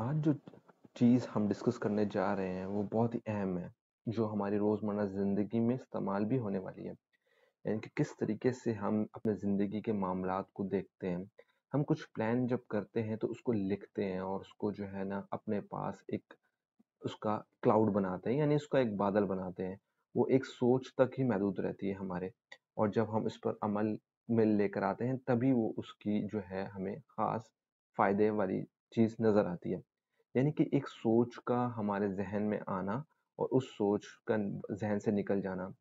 आज जो चीज़ हम डिस्कस करने जा रहे हैं वो बहुत ही अहम है जो हमारी रोज़मर्रा ज़िंदगी में इस्तेमाल भी होने वाली है यानी कि किस तरीके से हम अपने ज़िंदगी के मामला को देखते हैं हम कुछ प्लान जब करते हैं तो उसको लिखते हैं और उसको जो है ना अपने पास एक उसका क्लाउड बनाते हैं यानी उसका एक बादल बनाते हैं वो एक सोच तक ही महदूद रहती है हमारे और जब हम इस पर अमल में लेकर आते हैं तभी वो उसकी जो है हमें ख़ास फ़ायदे वाली चीज़ नज़र आती है यानी कि एक सोच का हमारे जहन में आना और उस सोच का जहन से निकल जाना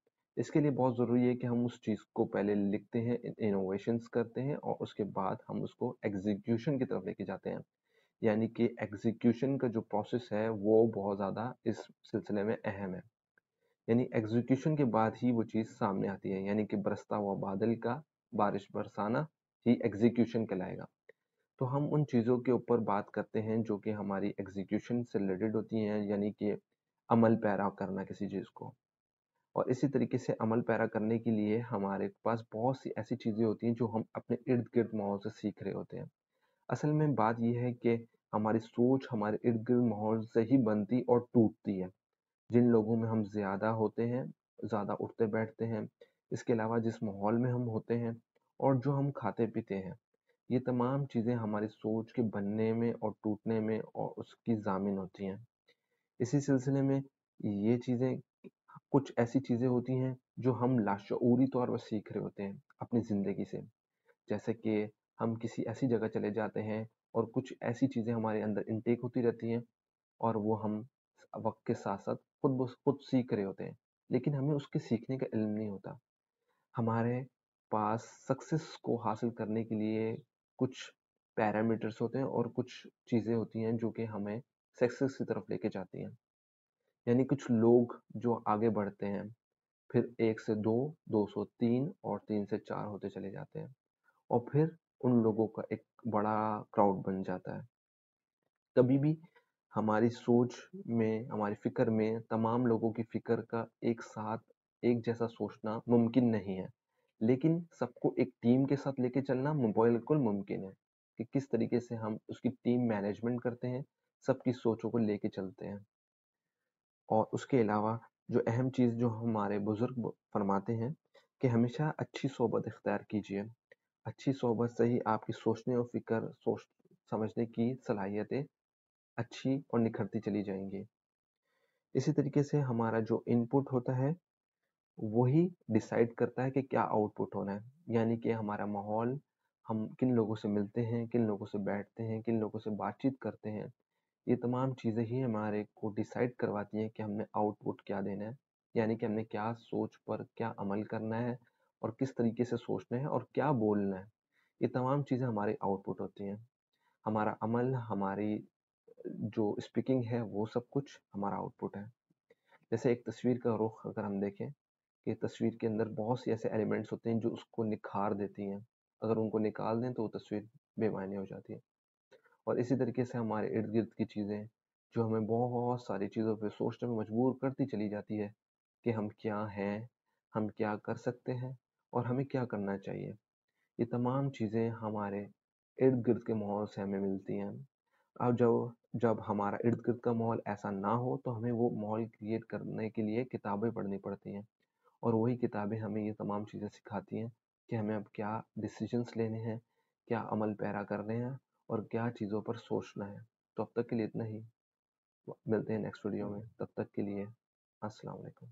इसके लिए बहुत ज़रूरी है कि हम उस चीज़ को पहले लिखते हैं इनोवेशंस करते हैं और उसके बाद हम उसको एग्जीक्यूशन की तरफ लेके जाते हैं यानी कि एग्जीक्यूशन का जो प्रोसेस है वो बहुत ज़्यादा इस सिलसिले में अहम है यानी एग्जीक्यूशन के बाद ही वो चीज़ सामने आती है यानी कि बरसता हुआ बादल का बारिश बरसाना ही एग्जीक्यूशन कहलाएगा तो हम उन चीज़ों के ऊपर बात करते हैं जो कि हमारी एग्जीक्यूशन से रिलेटेड होती हैं यानी कि अमल पैरा करना किसी चीज़ को और इसी तरीके से अमल पैरा करने के लिए हमारे पास बहुत सी ऐसी चीज़ें होती हैं जो हम अपने इर्द गिर्द माहौल से सीख रहे होते हैं असल में बात यह है कि हमारी सोच हमारे इर्द गिर्द माहौल से ही बनती और टूटती है जिन लोगों में हम ज़्यादा होते हैं ज़्यादा उठते बैठते हैं इसके अलावा जिस माहौल में हम होते हैं और जो हम खाते पीते हैं ये तमाम चीज़ें हमारे सोच के बनने में और टूटने में और उसकी जामिन होती हैं इसी सिलसिले में ये चीज़ें कुछ ऐसी चीज़ें होती हैं जो हम लाशरी तौर पर सीख रहे होते हैं अपनी ज़िंदगी से जैसे कि हम किसी ऐसी जगह चले जाते हैं और कुछ ऐसी चीज़ें हमारे अंदर इनटेक होती रहती हैं और वो हम वक्त के साथ साथ खुद खुद सीख रहे होते हैं लेकिन हमें उसके सीखने का इल्म नहीं होता हमारे पास सक्सेस को हासिल करने के लिए कुछ पैरामीटर्स होते हैं और कुछ चीज़ें होती हैं जो कि हमें सक्सेस की तरफ लेके जाती हैं यानी कुछ लोग जो आगे बढ़ते हैं फिर एक से दो दो सौ तीन और तीन से चार होते चले जाते हैं और फिर उन लोगों का एक बड़ा क्राउड बन जाता है कभी भी हमारी सोच में हमारी फिक्र में तमाम लोगों की फिक्र का एक साथ एक जैसा सोचना मुमकिन नहीं है लेकिन सबको एक टीम के साथ लेके चलना बिल्कुल मुमकिन है कि किस तरीके से हम उसकी टीम मैनेजमेंट करते हैं सबकी सोचों को लेके चलते हैं और उसके अलावा जो अहम चीज़ जो हमारे बुज़ुर्ग फरमाते हैं कि हमेशा अच्छी सोबत इख्तियार कीजिए अच्छी सोबत से ही आपकी सोचने और फिक्र सोच समझने की सलाहियतें अच्छी और निखरती चली जाएंगी इसी तरीके से हमारा जो इनपुट होता है वही डिसाइड करता है कि क्या आउटपुट होना है यानी कि हमारा माहौल हम किन लोगों से मिलते हैं किन लोगों से बैठते हैं किन लोगों से बातचीत करते हैं ये तमाम चीज़ें ही हमारे को डिसाइड करवाती हैं कि हमने आउटपुट क्या देना है यानी कि हमने क्या सोच पर क्या अमल करना है और किस तरीके से सोचना है और क्या बोलना है ये तमाम चीज़ें हमारे आउटपुट होती हैं हमारा अमल हमारी जो स्पीकिंग है वो सब कुछ हमारा आउटपुट है जैसे एक तस्वीर का रुख अगर हम देखें कि तस्वीर के अंदर बहुत से ऐसे एलिमेंट्स होते हैं जो उसको निखार देती हैं अगर उनको निकाल दें तो वो तस्वीर बेमायने हो जाती है और इसी तरीके से हमारे इर्द गिर्द की चीज़ें जो हमें बहुत सारी चीज़ों पर सोचने में मजबूर करती चली जाती है कि हम क्या हैं हम क्या कर सकते हैं और हमें क्या करना चाहिए ये तमाम चीज़ें हमारे इर्द गिर्द के माहौल से हमें मिलती हैं और जब जब हमारा इर्द गिर्द का माहौल ऐसा ना हो तो हमें वो माहौल क्रिएट करने के लिए किताबें पढ़नी पड़ती हैं और वही किताबें हमें ये तमाम चीज़ें सिखाती हैं कि हमें अब क्या डिसीजंस लेने हैं क्या अमल पैरा करने हैं और क्या चीज़ों पर सोचना है तो अब तक के लिए इतना ही मिलते हैं नेक्स्ट वीडियो में तब तक के लिए अस्सलाम वालेकुम